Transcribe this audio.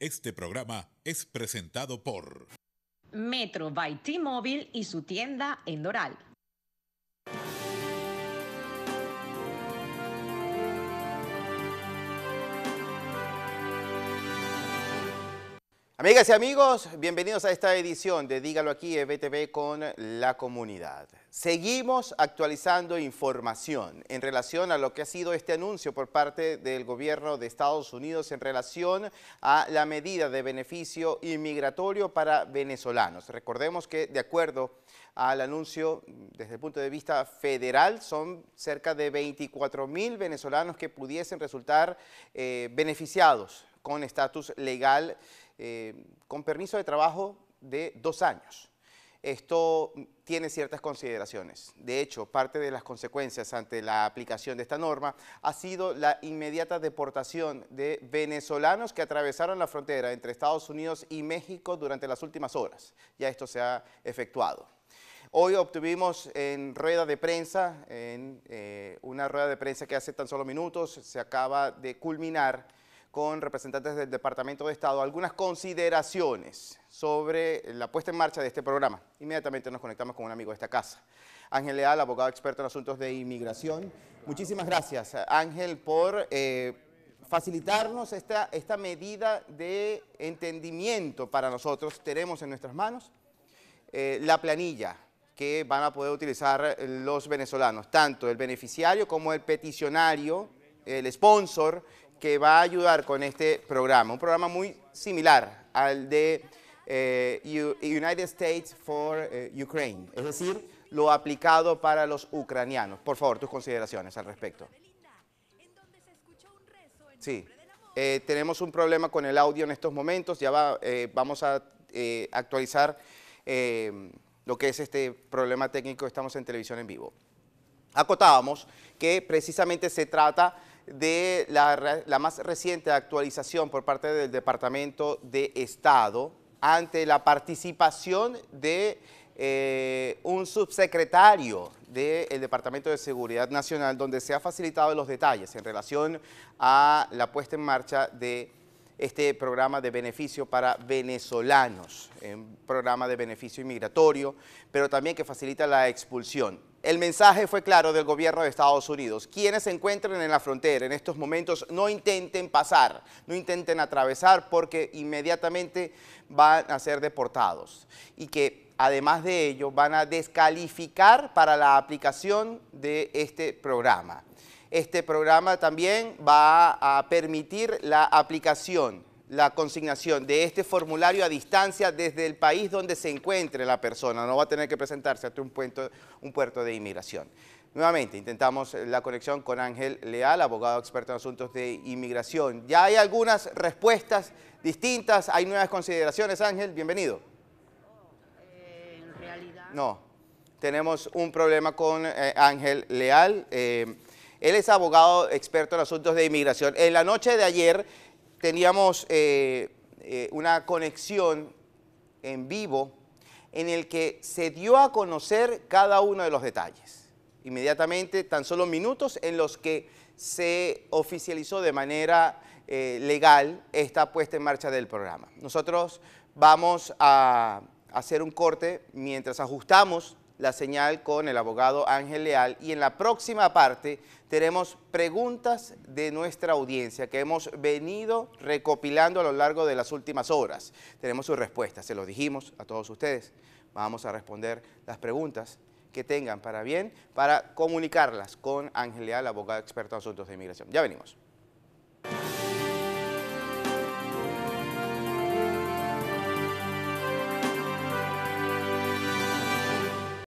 Este programa es presentado por Metro by T-Mobile y su tienda en Doral. Amigas y amigos, bienvenidos a esta edición de Dígalo aquí, EBTV con la comunidad. Seguimos actualizando información en relación a lo que ha sido este anuncio por parte del gobierno de Estados Unidos en relación a la medida de beneficio inmigratorio para venezolanos. Recordemos que de acuerdo al anuncio desde el punto de vista federal son cerca de 24 mil venezolanos que pudiesen resultar eh, beneficiados con estatus legal eh, con permiso de trabajo de dos años. Esto tiene ciertas consideraciones. De hecho, parte de las consecuencias ante la aplicación de esta norma ha sido la inmediata deportación de venezolanos que atravesaron la frontera entre Estados Unidos y México durante las últimas horas. Ya esto se ha efectuado. Hoy obtuvimos en rueda de prensa, en eh, una rueda de prensa que hace tan solo minutos se acaba de culminar, con representantes del Departamento de Estado algunas consideraciones sobre la puesta en marcha de este programa. Inmediatamente nos conectamos con un amigo de esta casa. Ángel Leal, abogado experto en asuntos de inmigración. Muchísimas gracias, Ángel, por eh, facilitarnos esta, medida de entendimiento para nosotros. Tenemos en nuestras manos eh, la planilla que van a poder utilizar los venezolanos, tanto el beneficiario como el peticionario, el sponsor que va a ayudar con este programa, un programa muy similar al de eh, United States for eh, Ukraine, es decir, lo aplicado para los ucranianos. Por favor, tus consideraciones al respecto. Sí, eh, tenemos un problema con el audio en estos momentos, ya va, vamos a actualizar lo que es este problema técnico, estamos en televisión en vivo. Acotábamos que precisamente se trata de la, más reciente actualización por parte del Departamento de Estado ante la participación de eh, un subsecretario del Departamento de Seguridad Nacional, donde se ha facilitado los detalles en relación a la puesta en marcha de este programa de beneficio para venezolanos, eh, un programa de beneficio inmigratorio, pero también que facilita la expulsión. El mensaje fue claro del gobierno de Estados Unidos. Quienes se encuentren en la frontera en estos momentos no intenten pasar, no intenten atravesar porque inmediatamente van a ser deportados y que además de ello, van a descalificar para la aplicación de este programa. Este programa también va a permitir la aplicación, la consignación de este formulario a distancia desde el país donde se encuentre la persona. No va a tener que presentarse ante un puerto, un puerto de inmigración. Nuevamente, intentamos la conexión con Ángel Leal, abogado experto en asuntos de inmigración. Ya hay algunas respuestas distintas, hay nuevas consideraciones. Ángel, bienvenido. Eh, en realidad... No, tenemos un problema con eh, Ángel Leal. Eh, él es abogado experto en asuntos de inmigración. En la noche de ayer teníamos eh, eh, una conexión en vivo en el que se dio a conocer cada uno de los detalles. Inmediatamente, tan solo minutos en los que se oficializó de manera eh, legal esta puesta en marcha del programa. Nosotros vamos a hacer un corte mientras ajustamos la señal con el abogado Ángel Leal y en la próxima parte tenemos preguntas de nuestra audiencia que hemos venido recopilando a lo largo de las últimas horas. Tenemos sus respuestas, se los dijimos a todos ustedes. Vamos a responder las preguntas que tengan para bien para comunicarlas con Ángel Leal, abogado experto en asuntos de inmigración. Ya venimos.